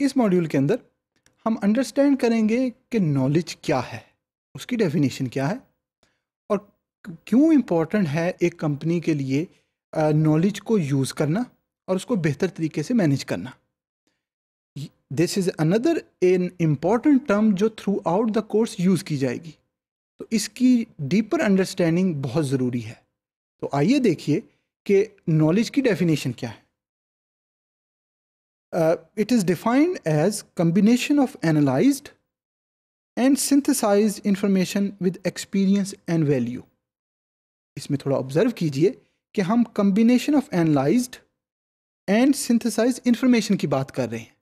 इस मॉड्यूल के अंदर हम अंडरस्टैंड करेंगे कि नॉलेज क्या है उसकी डेफिनेशन क्या है और क्यों इम्पोर्टेंट है एक कंपनी के लिए नॉलेज को यूज़ करना और उसको बेहतर तरीके से मैनेज करना this is another an important term जो throughout the course use की जाएगी तो इसकी डीपर अंडरस्टैंडिंग बहुत ज़रूरी है तो आइए देखिए कि नॉलेज की डेफिनेशन क्या है Uh, it is defined as combination of analyzed and synthesized information with experience and value. इसमें थोड़ा ऑब्जर्व कीजिए कि हम combination of analysed and synthesise information की बात कर रहे हैं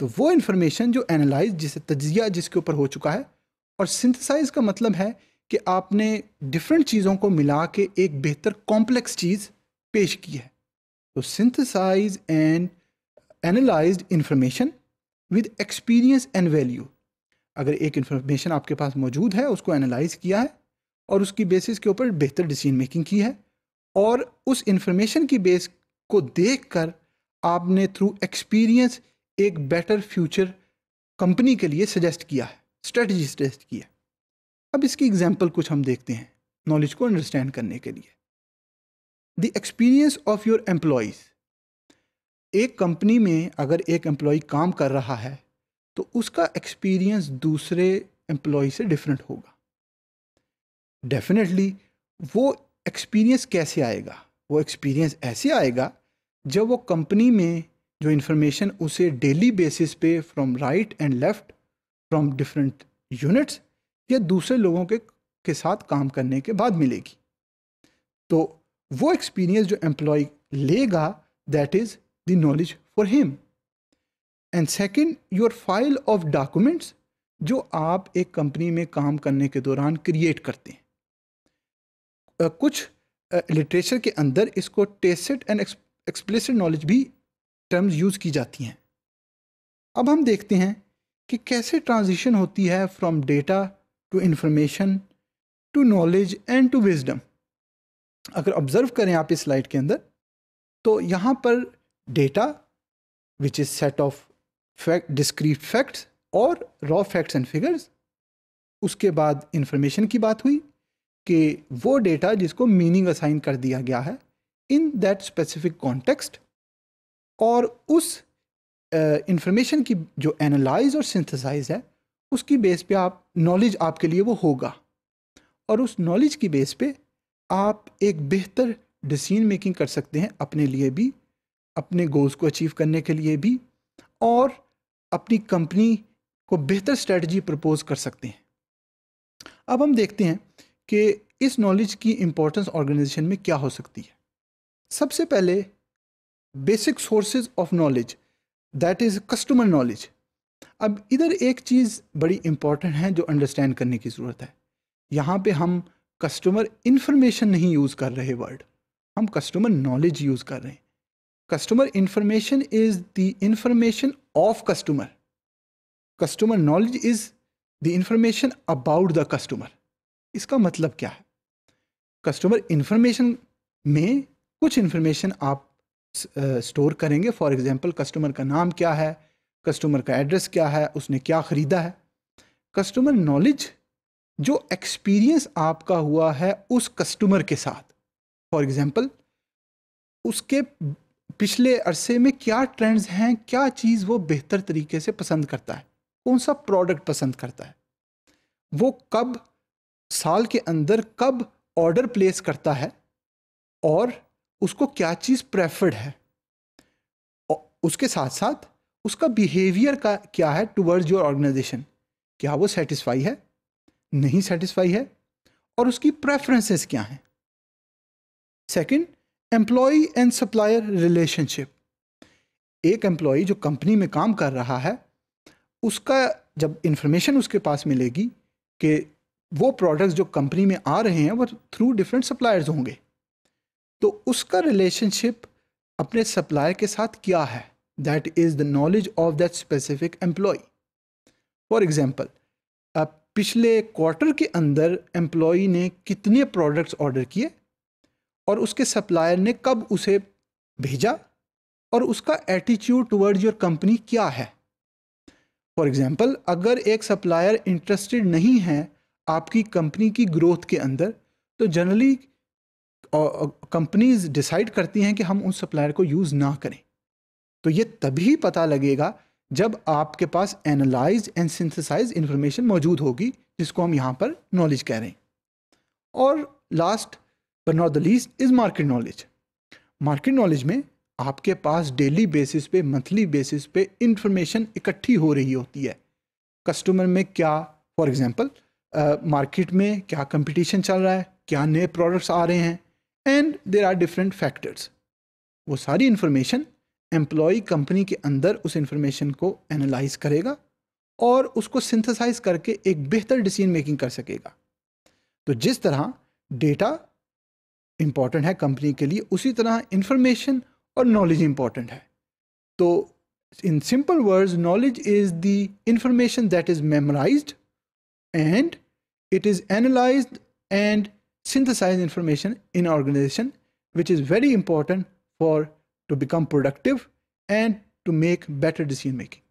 तो वो इंफॉर्मेशन जो एनालाइज जिसे तजिया जिसके ऊपर हो चुका है और सिंथेसाइज का मतलब है कि आपने डिफरेंट चीज़ों को मिला के एक बेहतर कॉम्प्लेक्स चीज़ पेश की है तो synthesise and analysed information with experience and value अगर एक इन्फॉर्मेशन आपके पास मौजूद है उसको एनालाइज किया है और उसकी बेसिस के ऊपर बेहतर डिसीजन मेकिंग की है और उस इन्फॉर्मेशन की बेस को देख कर आपने थ्रू एक्सपीरियंस एक बेटर फ्यूचर कंपनी के लिए सजेस्ट किया है स्ट्रेटजी सजेस्ट किया अब इसकी एग्जाम्पल कुछ हम देखते हैं नॉलेज को अंडरस्टैंड करने के लिए the experience of your employees एक कंपनी में अगर एक एम्प्लॉय काम कर रहा है तो उसका एक्सपीरियंस दूसरे एम्प्लॉय से डिफरेंट होगा डेफिनेटली वो एक्सपीरियंस कैसे आएगा वो एक्सपीरियंस ऐसे आएगा जब वो कंपनी में जो इन्फॉर्मेशन उसे डेली बेसिस पे from right and left from different units या दूसरे लोगों के के साथ काम करने के बाद मिलेगी तो वो एक्सपीरियंस जो एम्प्लॉय लेगा that is the knowledge for him and second your file of documents जो आप एक कंपनी में काम करने के दौरान क्रिएट करते हैं कुछ लिटरेचर के अंदर इसको टेस्ट एंड एक्सप्लिसिट नॉलेज भी टर्म्स यूज़ की जाती हैं अब हम देखते हैं कि कैसे ट्रांजिशन होती है from data to information to knowledge and to wisdom अगर ऑब्ज़र्व करें आप इस स्लाइड के अंदर तो यहाँ पर data, which is set of fact, discrete facts और रॉ फैक्ट्स एंड फिगर्स उसके बाद इंफॉर्मेशन की बात हुई कि वो डेटा जिसको मीनिंग असाइन कर दिया गया है इन दैट स्पेसिफिक कॉन्टेक्स्ट और उस इंफॉर्मेशन uh, की जो एनालाइज और सिंथेसाइज है उसकी बेस पे आप नॉलेज आपके लिए वो होगा और उस नॉलेज की बेस पे आप एक बेहतर डिसीजन मेकिंग कर सकते हैं अपने लिए भी अपने गोल्स को अचीव करने के लिए भी और अपनी कंपनी को बेहतर स्ट्रेटजी प्रपोज कर सकते हैं अब हम देखते हैं कि इस नॉलेज की इम्पोर्टेंस ऑर्गेनाइजेशन में क्या हो सकती है सबसे पहले basic sources of knowledge that is customer knowledge अब इधर एक चीज़ बड़ी इम्पॉर्टेंट है जो अंडरस्टैंड करने की ज़रूरत है यहाँ पे हम कस्टमर इंफॉर्मेशन नहीं यूज़ कर रहे वर्ड हम कस्टमर नॉलेज यूज़ कर रहे हैं customer information is the information of customer customer knowledge is the information about the customer इसका मतलब क्या है कस्टमर इन्फॉर्मेशन में कुछ इन्फॉर्मेशन आप स्टोर uh, करेंगे फॉर एग्जांपल कस्टमर का नाम क्या है कस्टमर का एड्रेस क्या है उसने क्या ख़रीदा है कस्टमर नॉलेज जो एक्सपीरियंस आपका हुआ है उस कस्टमर के साथ फॉर एग्जांपल उसके पिछले अरसे में क्या ट्रेंड्स हैं क्या चीज़ वो बेहतर तरीके से पसंद करता है कौन सा प्रोडक्ट पसंद करता है वो कब साल के अंदर कब ऑर्डर प्लेस करता है और उसको क्या चीज़ प्रेफर्ड है उसके साथ साथ उसका बिहेवियर का क्या है टुवर्ड्स योर ऑर्गेनाइजेशन क्या वो सेटिस्फाई है नहीं सेटिस्फाई है और उसकी प्रेफरेंसेस क्या हैं second employ and supplier relationship एक एम्प्लॉय जो कंपनी में काम कर रहा है उसका जब इन्फॉर्मेशन उसके पास मिलेगी कि वो प्रोडक्ट्स जो कंपनी में आ रहे हैं वो थ्रू डिफरेंट सप्लायर्स होंगे तो उसका रिलेशनशिप अपने सप्लायर के साथ क्या है that is the knowledge of that specific employ for example पिछले क्वार्टर के अंदर एम्प्लॉय ने कितने प्रोडक्ट्स ऑर्डर किए और उसके सप्लायर ने कब उसे भेजा और उसका एटीट्यूड टुवर्ड्स योर कंपनी क्या है फॉर एग्ज़ाम्पल अगर एक सप्लायर इंटरेस्टेड नहीं है आपकी कंपनी की ग्रोथ के अंदर तो जनरली कंपनीज डिसाइड करती हैं कि हम उस सप्लायर को यूज़ ना करें तो ये तभी पता लगेगा जब आपके पास एनालाइज एंड सिंथेसाइज इन्फॉर्मेशन मौजूद होगी जिसको हम यहाँ पर नॉलेज कह रहे हैं और last but not the least is market knowledge market knowledge में आपके पास डेली बेसिस पे मंथली बेसिस पे इंफॉर्मेशन इकट्ठी हो रही होती है कस्टमर में क्या फॉर एग्जांपल मार्केट में क्या कंपटीशन चल रहा है क्या नए प्रोडक्ट्स आ रहे हैं and there are different factors वो सारी इन्फॉर्मेशन एम्प्लॉय कंपनी के अंदर उस इंफॉर्मेशन को एनालाइज करेगा और उसको सिंथेसाइज करके एक बेहतर डिसीजन मेकिंग कर सकेगा तो जिस तरह डेटा इम्पॉर्टेंट है कंपनी के लिए उसी तरह इंफॉर्मेशन और नॉलेज इम्पॉर्टेंट है तो in simple words knowledge is the information that is memorise and it is analyse and synthesise information in organisation which is very important for to become productive and to make better decision making